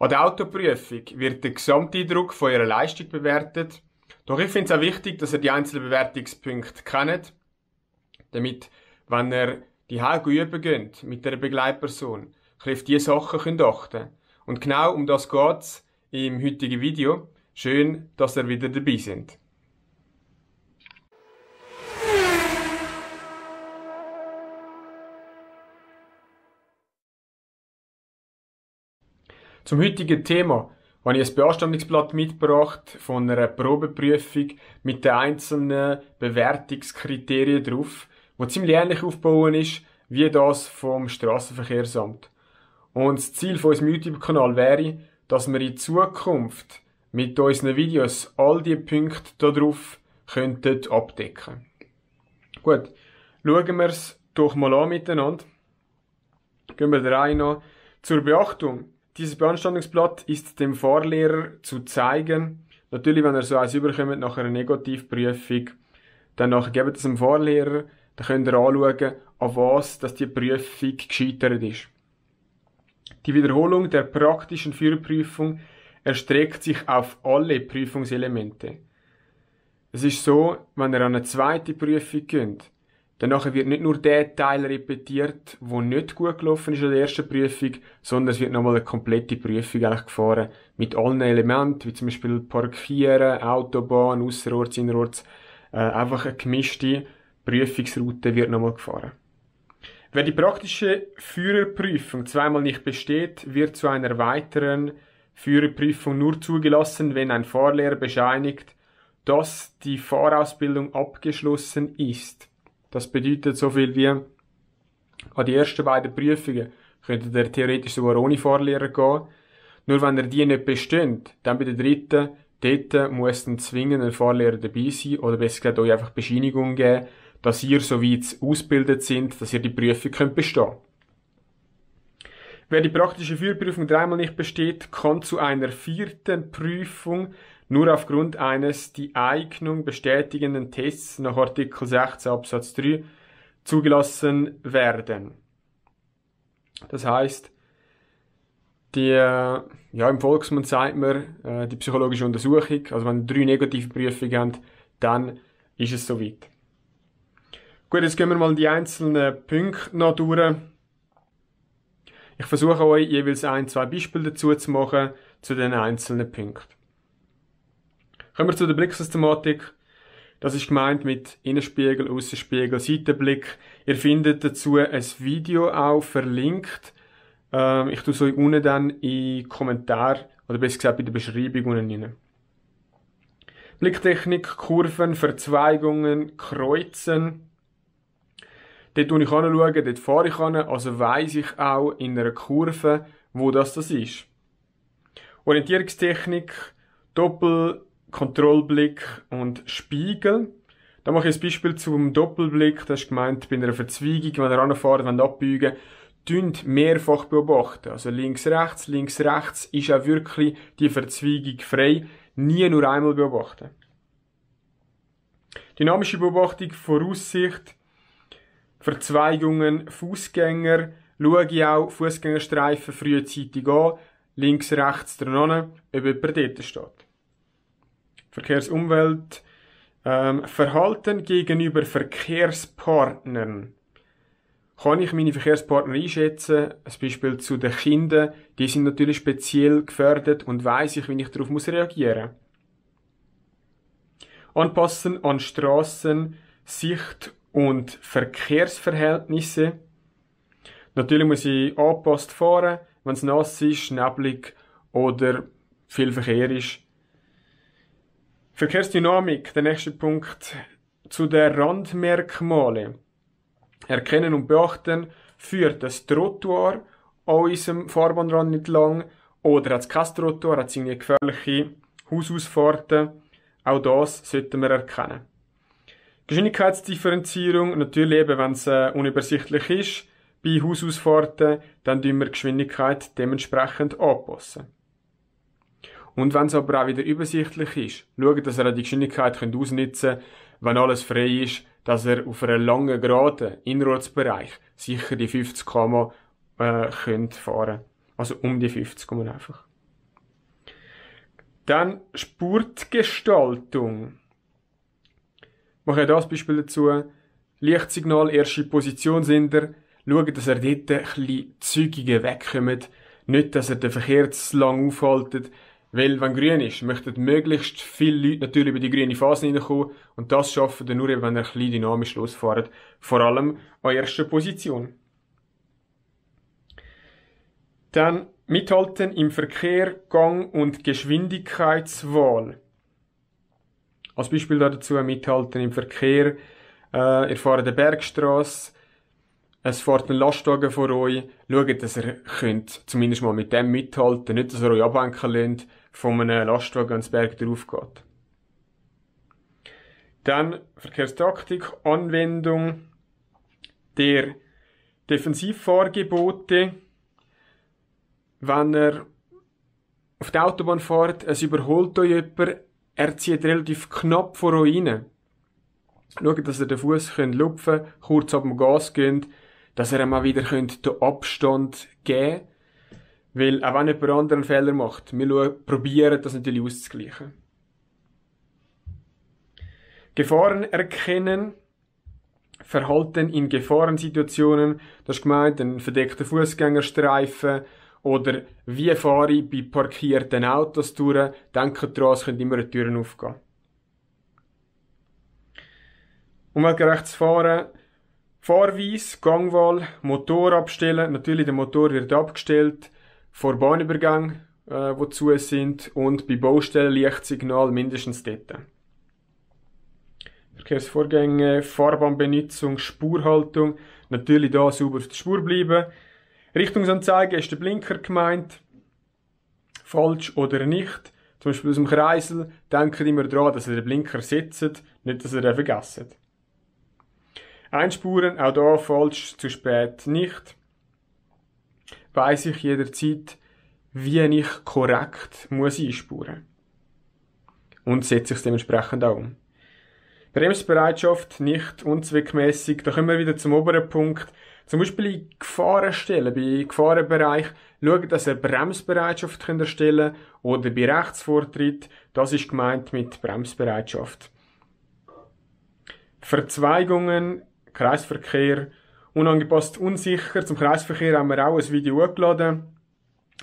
An der Autoprüfung wird der Gesamteindruck von ihrer Leistung bewertet. Doch ich finde es auch wichtig, dass ihr die einzelnen Bewertungspunkte kennt, damit, wenn ihr die Hause üben geht mit einer Begleitperson, ihr auf diese Sachen könnt achten Und genau um das geht es im heutigen Video. Schön, dass ihr wieder dabei seid. Zum heutigen Thema habe ich ein Beanstandungsblatt mitgebracht von einer Probeprüfung mit den einzelnen Bewertungskriterien drauf, wo ziemlich ähnlich aufbauen ist wie das vom Straßenverkehrsamt. Und das Ziel von unserem YouTube-Kanal wäre, dass wir in Zukunft mit unseren Videos all die Punkte darauf könnten abdecken. Gut, schauen wir es doch mal an miteinander. Gehen wir da rein noch zur Beachtung. Dieses Beanstandungsblatt ist dem Vorlehrer zu zeigen. Natürlich, wenn er so eins überkommt, nach einer Negativprüfung, dann gebt es dem Vorlehrer, dann könnt ihr anschauen, auf was dass die Prüfung gescheitert ist. Die Wiederholung der praktischen Führerprüfung erstreckt sich auf alle Prüfungselemente. Es ist so, wenn ihr an eine zweite Prüfung geht, Danach wird nicht nur der Teil repetiert, wo nicht gut gelaufen ist an der ersten Prüfung, sondern es wird nochmal eine komplette Prüfung eigentlich gefahren mit allen Elementen, wie zum Beispiel Parkieren, Autobahn, Ausserorts, Innerorts. Äh, einfach eine gemischte Prüfungsroute wird nochmal gefahren. Wer die praktische Führerprüfung zweimal nicht besteht, wird zu einer weiteren Führerprüfung nur zugelassen, wenn ein Fahrlehrer bescheinigt, dass die Fahrausbildung abgeschlossen ist. Das bedeutet so viel wie, an die ersten beiden Prüfungen könnte der theoretisch sogar ohne Fahrlehrer gehen. Nur wenn er die nicht bestimmt, dann bei der dritten, dort muss dann zwingend ein Fahrlehrer dabei sein oder besser gesagt euch einfach Bescheinigung geben, dass ihr so weit ausgebildet sind, dass ihr die Prüfung könnt bestehen Wer die praktische Führprüfung dreimal nicht besteht, kann zu einer vierten Prüfung nur aufgrund eines die Eignung bestätigenden Tests nach Artikel 16 Absatz 3 zugelassen werden. Das heißt, die, äh, ja, im Volksmund sagt man, äh, die psychologische Untersuchung, also wenn drei negative Prüfungen haben, dann ist es soweit. Gut, jetzt gehen wir mal die einzelnen Punkte noch durch. Ich versuche euch jeweils ein, zwei Beispiele dazu zu machen zu den einzelnen Punkten. Kommen wir zu der Blicksystematik. Das ist gemeint mit Innenspiegel, Außenspiegel, Seitenblick. Ihr findet dazu ein Video auch verlinkt. Ähm, ich tue es euch unten dann in Kommentar oder besser gesagt in der Beschreibung unten rein. Blicktechnik, Kurven, Verzweigungen, Kreuzen. Dort schaue ich an, dort fahre ich an, also weiss ich auch in einer Kurve, wo das das ist. Orientierungstechnik, Doppel, Kontrollblick und Spiegel. Da mache ich ein Beispiel zum Doppelblick. Das ist gemeint bei einer Verzweigung, wenn ihr anfahrt, wenn ihr abbiegen dünnt mehrfach beobachten. Also links, rechts, links, rechts ist auch wirklich die Verzweigung frei. Nie nur einmal beobachten. Dynamische Beobachtung, Voraussicht, Verzweigungen, Fußgänger, schaue ich auch Fußgängerstreifen frühzeitig an, links, rechts dran, ob jemand dort steht. Verkehrsumwelt, ähm, Verhalten gegenüber Verkehrspartnern. Kann ich meine Verkehrspartner einschätzen? Als Beispiel zu den Kindern, die sind natürlich speziell gefährdet und weiß ich, wie ich darauf muss reagieren. Anpassen an Straßen, Sicht und Verkehrsverhältnisse. Natürlich muss ich angepasst fahren, wenn es nass ist, neblig oder viel Verkehr ist. Verkehrsdynamik, der nächste Punkt zu den Randmerkmale. Erkennen und beachten führt das Trottoir an unserem Fahrbahnrand nicht lang oder hat es kein Trottoir, hat es irgendwie gefährliche Hausausfahrten. Auch das sollten wir erkennen. Geschwindigkeitsdifferenzierung, natürlich eben, wenn es äh, unübersichtlich ist, bei Hausausfahrten, dann tun wir Geschwindigkeit dementsprechend anpassen. Und wenn es aber auch wieder übersichtlich ist, schaut, dass ihr die Geschwindigkeit könnt ausnutzen könnt, wenn alles frei ist, dass ihr auf einer langen Geraden, Inroadsbereich, sicher die 50 km äh, könnt fahren Also um die 50 km einfach. Dann Spurtgestaltung. Mache das Beispiel dazu. Lichtsignal, erste Position sind ihr. Schaut, dass ihr dort ein bisschen zügiger wegkommt. Nicht, dass ihr den Verkehr zu lang aufhaltet, weil, wenn grün ist, möchten möglichst viele Leute natürlich über die grüne Phase hineinkommen. Und das schaffen ihr nur, wenn ihr ein bisschen dynamisch losfahrt. Vor allem an erster Position. Dann mithalten im Verkehr, Gang und Geschwindigkeitswahl. Als Beispiel dazu mithalten im Verkehr. Äh, ihr fahrt eine Bergstraße, es fährt ein Lastwagen vor euch. Schaut, dass ihr könnt zumindest mal mit dem mithalten. Nicht, dass ihr euch abhängen lasst von einem Lastwagen ans Berg drauf geht. Dann Verkehrstaktik, Anwendung der Defensivfahrgebote. Wenn er auf der Autobahn fährt, es überholt euch jemand, er zieht relativ knapp vor euch rein. Schaut, dass ihr den Fuß lupfen könnt, kurz ab dem Gas geht dass er mal wieder den Abstand geben könnte. Weil, auch wenn jemand anderen Fehler macht, wir probieren das natürlich auszugleichen. Gefahren erkennen, Verhalten in Gefahrensituationen, das ist gemeint, ein verdeckter Fußgängerstreifen oder wie fahre ich bei parkierten Autos durch, denken daran, es können immer Türen aufgehen. Umweltgerechtes Fahren Fahrweise, Gangwahl, Motor abstellen. Natürlich, der Motor wird abgestellt. Vor Bahnübergang, äh, wo zu sind. Und bei Baustellen Lichtsignal mindestens dort. Verkehrsvorgänge, Fahrbahnbenutzung, Spurhaltung. Natürlich da sauber auf der Spur bleiben. Richtungsanzeige ist der Blinker gemeint. Falsch oder nicht. Zum Beispiel aus dem Kreisel. Denkt immer daran, dass ihr den Blinker setzt, nicht dass ihr den vergessen. Einspuren, auch da falsch, zu spät nicht. Weiß ich jederzeit, wie ich korrekt muss einspuren. Und setze ich es dementsprechend auch um. Bremsbereitschaft nicht unzweckmäßig. Da kommen wir wieder zum oberen Punkt. Zum Beispiel in Gefahrenstellen, bei Gefahrenbereich, schaut, dass ihr Bremsbereitschaft erstellen könnt oder bei Rechtsvortritt. Das ist gemeint mit Bremsbereitschaft. Verzweigungen Kreisverkehr unangepasst unsicher. Zum Kreisverkehr haben wir auch ein Video hochgeladen,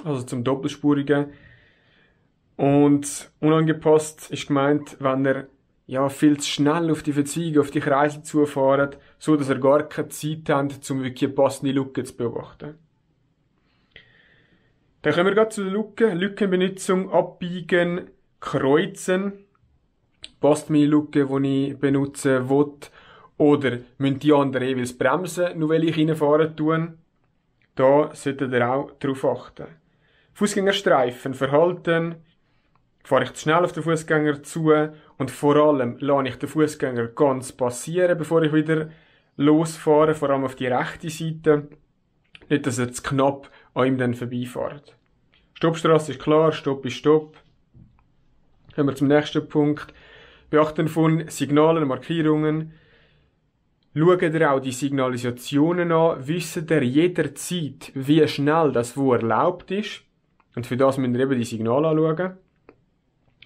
also zum doppelspurigen. Und unangepasst ist gemeint, wenn er ja, viel zu schnell auf die Verzweigung, auf die Kreise zufahren, so dass er gar keine Zeit hat, um wirklich eine passende Lücke zu beobachten. Dann kommen wir gerade zu der Lücke. Lückenbenutzung, abbiegen, kreuzen. Passt meine Lücke, die ich benutzen will oder müssen die anderen jeweils bremsen, nur weil ich reinfahren tun? Da solltet ihr auch darauf achten. Fußgängerstreifen, Verhalten, fahre ich zu schnell auf den Fußgänger zu und vor allem lade ich den Fußgänger ganz passieren, bevor ich wieder losfahre, vor allem auf die rechte Seite. Nicht, dass er zu knapp an ihm dann vorbeifährt. Stoppstraße ist klar, Stopp ist Stopp. Kommen wir zum nächsten Punkt. Beachten von Signalen, Markierungen. Schaut ihr auch die Signalisationen an, wisst ihr jederzeit, wie schnell das wo erlaubt ist. Und für das müsst ihr eben die Signale anschauen.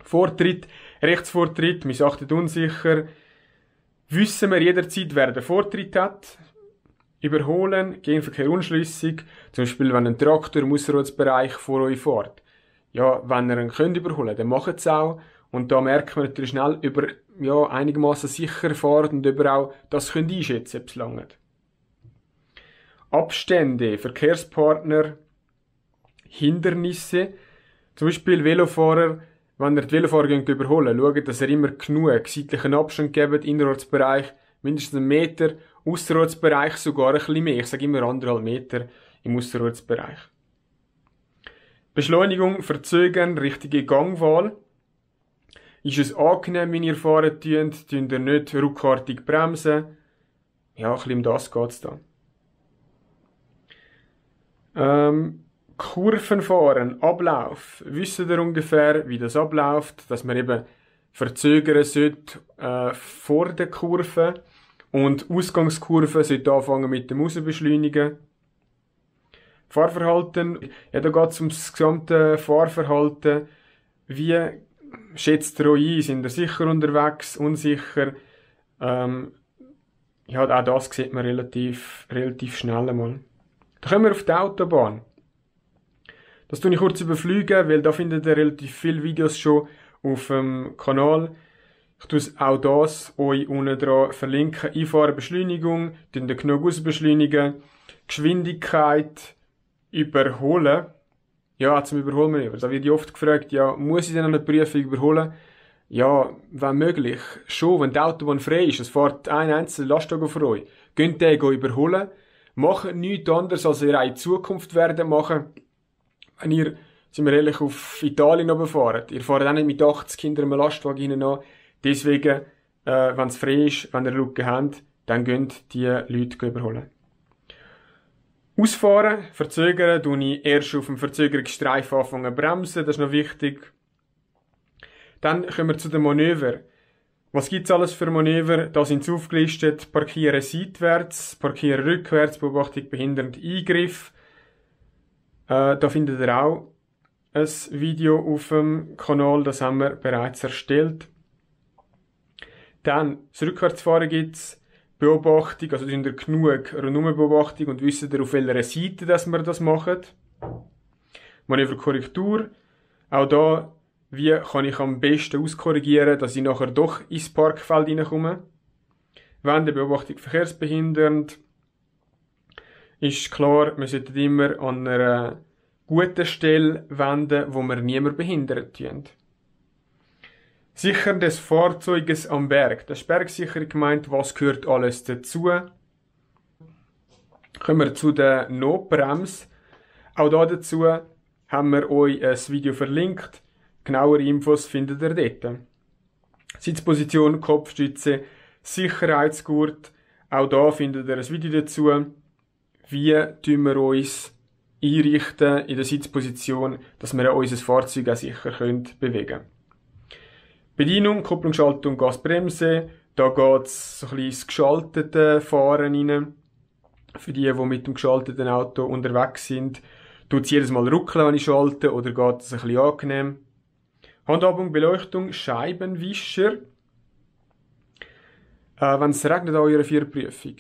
Vortritt, Rechtsvortritt, missachtet unsicher. Wissen wir jederzeit, wer den Vortritt hat. Überholen, Gegenverkehr unschlüssig. Zum Beispiel, wenn ein Traktor im Ausrufsbereich vor euch fährt. Ja, wenn ihr ihn könnt überholen, dann macht es auch. Und da merkt man natürlich schnell, über ja, einigermaßen sicher fahren und über das können einschätzen, ob es langt. Abstände, Verkehrspartner, Hindernisse. Zum Beispiel Velofahrer, wenn ihr die Velofahrer geht, überholen schaut, dass ihr immer genug seitlichen Abstand gebt, Innerortsbereich mindestens einen Meter, Ausserortsbereich sogar ein bisschen mehr. Ich sage immer anderthalb Meter im Ausserortsbereich. Beschleunigung, Verzögern, richtige Gangwahl. Ist es angenehm, wenn ihr fahren tünt? Tünt ihr nicht ruckartig bremsen? Ja, ein bisschen um das geht's dann. Ähm, Kurven fahren, Ablauf. Wissen ihr ungefähr, wie das abläuft? Dass man eben verzögern sollte äh, vor der Kurve und Ausgangskurve sollte anfangen mit dem Rausbeschleunigen. Fahrverhalten, ja, da geht es um das gesamte Fahrverhalten. Wie schätzt ihr euch ein? Sind ihr sicher unterwegs, unsicher? Ähm, ja, auch das sieht man relativ, relativ schnell einmal. Dann kommen wir auf die Autobahn. Das tue ich kurz überfliegen, weil da findet ihr relativ viele Videos schon auf dem Kanal. Ich tue auch das euch unten dran verlinken. Einfahrbeschleunigung, den Knogus ausbeschleunigen, Geschwindigkeit, Überholen ja, zum Überholmanöver. Da wird ja oft gefragt, ja, muss ich denn an der Prüfung überholen? Ja, wenn möglich, schon, wenn die Autobahn frei ist, es fährt ein einzelner Lastwagen vor euch, könnt ihr überholen, macht nichts anderes, als ihr auch in Zukunft werden machen. Wenn ihr, sind wir ehrlich, auf Italien fahrt, ihr fahrt auch nicht mit 80 Kindern einem Lastwagen hinein deswegen, äh, wenn es frei ist, wenn ihr Lücken habt, dann könnt die Leute überholen. Ausfahren, verzögern, tue ich erst auf dem Verzögerungsstreifen anfangen bremsen, das ist noch wichtig. Dann kommen wir zu den Manöver. Was gibt es alles für Manöver? Da sind aufgelistet, parkieren seitwärts, parkieren rückwärts, Beobachtung behindernd Eingriff. Äh, da findet ihr auch ein Video auf dem Kanal, das haben wir bereits erstellt. Dann, das Rückwärtsfahren gibt es. Beobachtung, also sind ihr genug Renomenbeobachtung und wissen ihr, auf welcher Seite dass wir das machen. Manöverkorrektur, auch da, wie kann ich am besten auskorrigieren, dass ich nachher doch ins Parkfeld reinkomme. Wendebeobachtung verkehrsbehindernd, ist klar, wir sollten immer an einer guten Stelle wenden, wo wir niemanden behindert tun. Sichern des Fahrzeuges am Berg. Das ist Bergsicherung gemeint, was gehört alles dazu. Kommen wir zu der Notbremse. Auch dazu haben wir euch ein Video verlinkt. Genauere Infos findet ihr dort. Sitzposition, Kopfstütze, Sicherheitsgurt. Auch da findet ihr ein Video dazu. Wie tun wir uns einrichten in der Sitzposition, dass wir unser Fahrzeug auch sicher bewegen können. Bedienung, Kupplungsschaltung, Gasbremse. Da geht's so ein bisschen ins geschaltete Fahren rein. Für die, die mit dem geschalteten Auto unterwegs sind, tut es jedes Mal ruckeln, wenn ich schalte, oder geht es ein bisschen angenehm. Handhabung, Beleuchtung, Scheibenwischer. Äh, wenn es regnet an eurer Vierprüfung,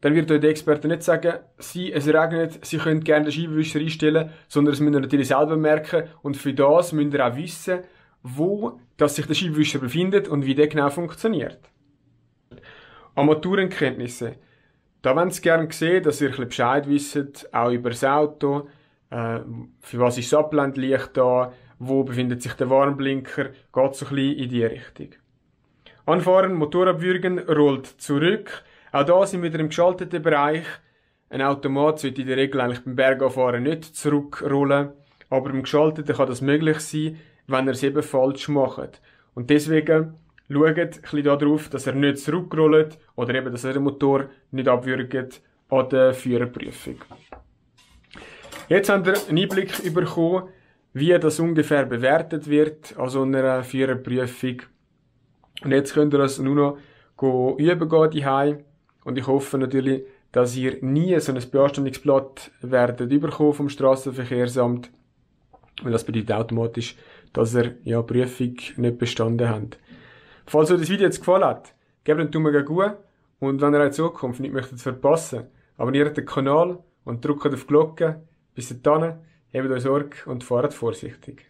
dann wird euch der Experte nicht sagen, sie, es regnet, sie können gerne den Scheibenwischer einstellen, sondern es müssen ihr natürlich selber merken. Und für das müsst ihr auch wissen, wo dass sich der Scheibenwischer befindet und wie der genau funktioniert. Armaturenkenntnisse. Da wollen Sie gerne sehen, dass ihr ein Bescheid wisst, auch über das Auto, äh, für was ist das Abblendlicht da, wo befindet sich der Warnblinker, geht so ein bisschen in die Richtung. Anfahren, Motorabwürgen, rollt zurück. Auch da sind wir wieder im geschalteten Bereich. Ein Automat sollte in der Regel eigentlich beim Berganfahren nicht zurückrollen, aber im geschalteten kann das möglich sein, wenn ihr es eben falsch macht. Und deswegen schaut ein bisschen darauf, dass er nicht zurückrollt oder eben, dass er den Motor nicht abwürgt an der Führerprüfung. Jetzt habt ihr einen Einblick bekommen, wie das ungefähr bewertet wird an so einer Führerprüfung. Und jetzt könnt ihr das nur noch üben gehen die Und ich hoffe natürlich, dass ihr nie so ein Beanstandungsblatt werdet überkommen vom Straßenverkehrsamt, Und das bedeutet automatisch, dass er ja Prüfung nicht bestanden hat. Falls euch das Video jetzt gefallen hat, gebt einen Daumen gut und wenn ihr in Zukunft nicht möchtet verpassen, abonniert den Kanal und drückt auf die Glocke. Bis dahin, habt euch Sorge und fahrt vorsichtig.